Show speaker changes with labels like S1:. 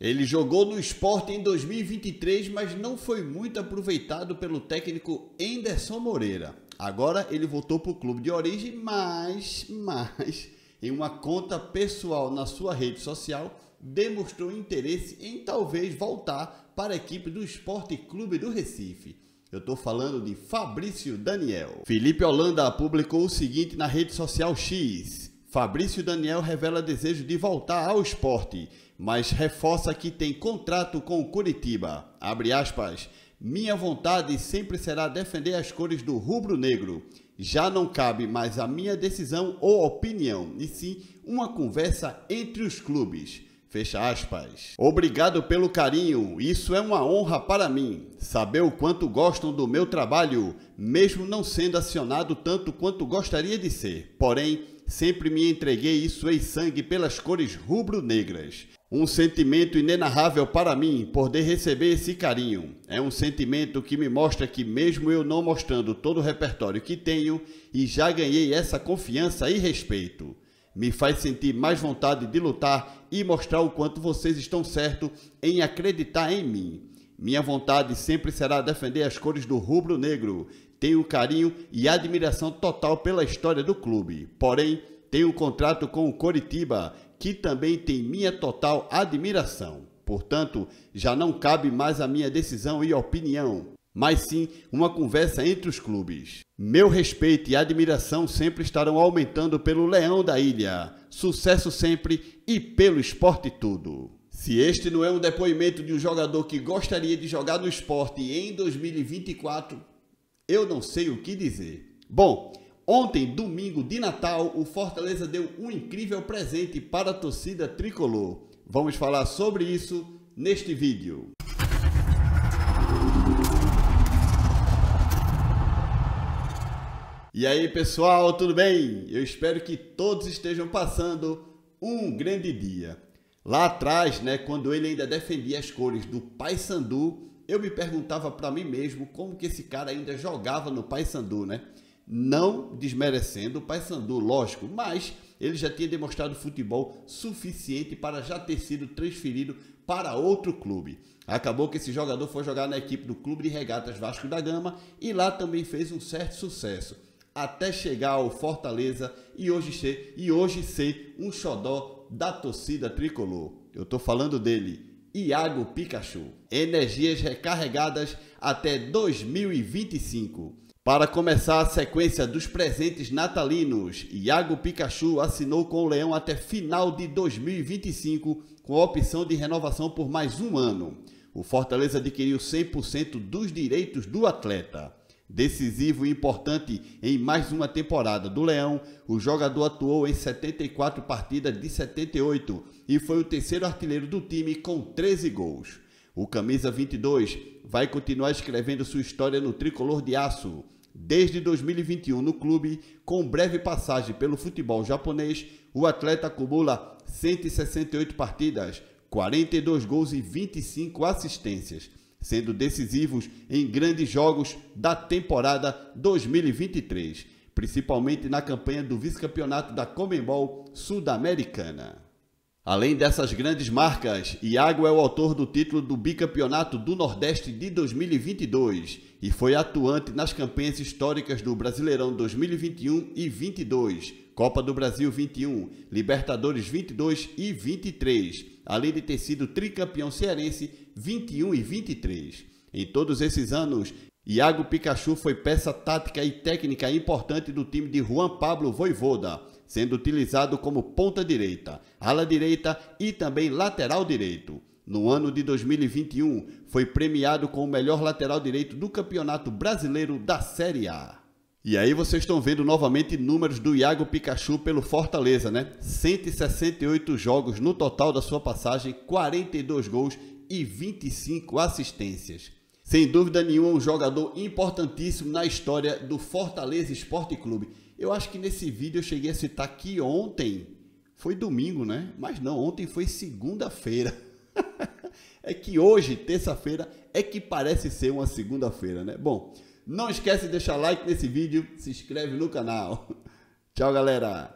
S1: Ele jogou no esporte em 2023, mas não foi muito aproveitado pelo técnico Enderson Moreira. Agora ele voltou para o clube de origem, mas, mas, em uma conta pessoal na sua rede social, demonstrou interesse em talvez voltar para a equipe do Esporte Clube do Recife. Eu estou falando de Fabrício Daniel. Felipe Holanda publicou o seguinte na rede social X. Fabrício Daniel revela desejo de voltar ao esporte, mas reforça que tem contrato com o Curitiba. Abre aspas. Minha vontade sempre será defender as cores do rubro-negro. Já não cabe mais a minha decisão ou opinião, e sim uma conversa entre os clubes. Fecha aspas. Obrigado pelo carinho, isso é uma honra para mim. Saber o quanto gostam do meu trabalho, mesmo não sendo acionado tanto quanto gostaria de ser. Porém, sempre me entreguei e suei sangue pelas cores rubro-negras. Um sentimento inenarrável para mim poder receber esse carinho. É um sentimento que me mostra que, mesmo eu não mostrando todo o repertório que tenho, e já ganhei essa confiança e respeito. Me faz sentir mais vontade de lutar e mostrar o quanto vocês estão certo em acreditar em mim. Minha vontade sempre será defender as cores do rubro negro, tenho carinho e admiração total pela história do clube. Porém, tenho um contrato com o Coritiba, que também tem minha total admiração. Portanto, já não cabe mais a minha decisão e opinião, mas sim uma conversa entre os clubes. Meu respeito e admiração sempre estarão aumentando pelo Leão da Ilha. Sucesso sempre e pelo esporte tudo. Se este não é um depoimento de um jogador que gostaria de jogar no esporte em 2024, eu não sei o que dizer. Bom, ontem, domingo de Natal, o Fortaleza deu um incrível presente para a torcida tricolor. Vamos falar sobre isso neste vídeo. E aí pessoal, tudo bem? Eu espero que todos estejam passando um grande dia. Lá atrás, né, quando ele ainda defendia as cores do Paysandu, eu me perguntava para mim mesmo como que esse cara ainda jogava no Paysandu, né? Não desmerecendo o Paysandu, lógico, mas ele já tinha demonstrado futebol suficiente para já ter sido transferido para outro clube. Acabou que esse jogador foi jogar na equipe do Clube de Regatas Vasco da Gama e lá também fez um certo sucesso, até chegar ao Fortaleza e hoje ser, e hoje ser um xodó da torcida tricolor. Eu estou falando dele, Iago Pikachu. Energias recarregadas até 2025. Para começar a sequência dos presentes natalinos, Iago Pikachu assinou com o Leão até final de 2025, com a opção de renovação por mais um ano. O Fortaleza adquiriu 100% dos direitos do atleta. Decisivo e importante em mais uma temporada do Leão, o jogador atuou em 74 partidas de 78 e foi o terceiro artilheiro do time com 13 gols. O camisa 22 vai continuar escrevendo sua história no tricolor de aço. Desde 2021 no clube, com breve passagem pelo futebol japonês, o atleta acumula 168 partidas, 42 gols e 25 assistências sendo decisivos em grandes jogos da temporada 2023, principalmente na campanha do vice-campeonato da Comembol Sudamericana. americana Além dessas grandes marcas, Iago é o autor do título do Bicampeonato do Nordeste de 2022 e foi atuante nas campanhas históricas do Brasileirão 2021 e 22, Copa do Brasil 21, Libertadores 22 e 23, além de ter sido tricampeão cearense 21 e 23. Em todos esses anos, Iago Pikachu foi peça tática e técnica importante do time de Juan Pablo Voivoda sendo utilizado como ponta direita, ala direita e também lateral direito. No ano de 2021, foi premiado com o melhor lateral direito do Campeonato Brasileiro da Série A. E aí vocês estão vendo novamente números do Iago Pikachu pelo Fortaleza, né? 168 jogos no total da sua passagem, 42 gols e 25 assistências. Sem dúvida nenhuma, um jogador importantíssimo na história do Fortaleza Esporte Clube. Eu acho que nesse vídeo eu cheguei a citar que ontem foi domingo, né? Mas não, ontem foi segunda-feira. é que hoje, terça-feira, é que parece ser uma segunda-feira, né? Bom, não esquece de deixar like nesse vídeo, se inscreve no canal. Tchau, galera!